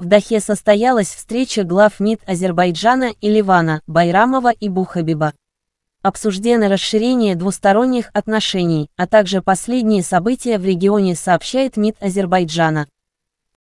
В Дахе состоялась встреча глав МИД Азербайджана и Ливана, Байрамова и Бухабиба. Обсуждено расширение двусторонних отношений, а также последние события в регионе, сообщает МИД Азербайджана.